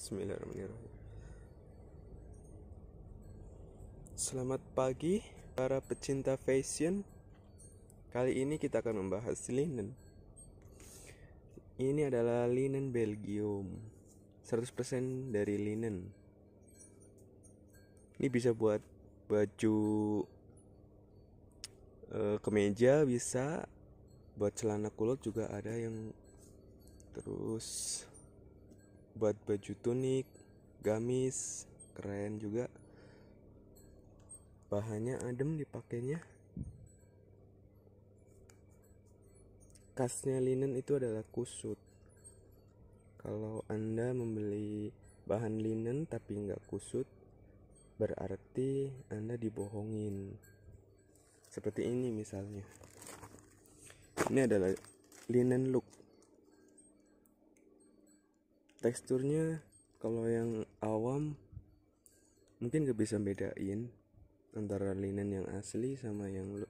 Bismillahirrahmanirrahim. Selamat pagi para pecinta fashion. Kali ini kita akan membahas linen. Ini adalah linen Belgium. 100% dari linen. Ini bisa buat baju e, kemeja bisa buat celana kulot juga ada yang terus buat baju tunik gamis keren juga bahannya adem dipakainya khasnya linen itu adalah kusut kalau anda membeli bahan linen tapi nggak kusut berarti anda dibohongin seperti ini misalnya ini adalah linen look teksturnya kalau yang awam mungkin gak bisa bedain antara linen yang asli sama yang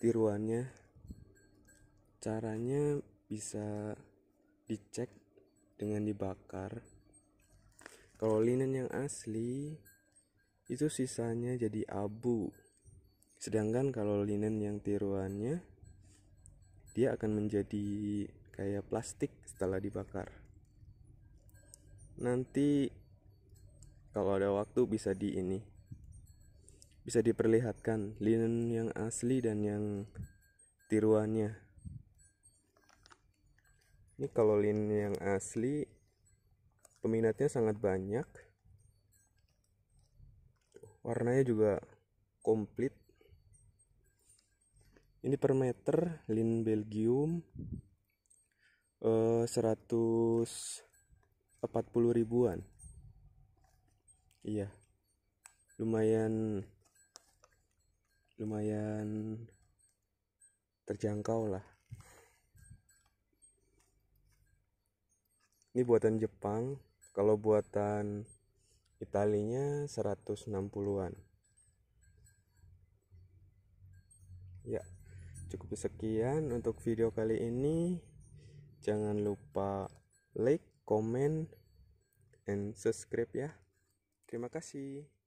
tiruannya caranya bisa dicek dengan dibakar kalau linen yang asli itu sisanya jadi abu sedangkan kalau linen yang tiruannya dia akan menjadi kayak plastik setelah dibakar nanti kalau ada waktu bisa di ini bisa diperlihatkan linen yang asli dan yang tiruannya ini kalau linen yang asli peminatnya sangat banyak warnanya juga komplit ini per meter linen belgium eh, 100 40 ribuan iya lumayan lumayan terjangkau lah ini buatan Jepang kalau buatan Italinya 160-an ya cukup sekian untuk video kali ini jangan lupa like comment and subscribe ya. Terima kasih.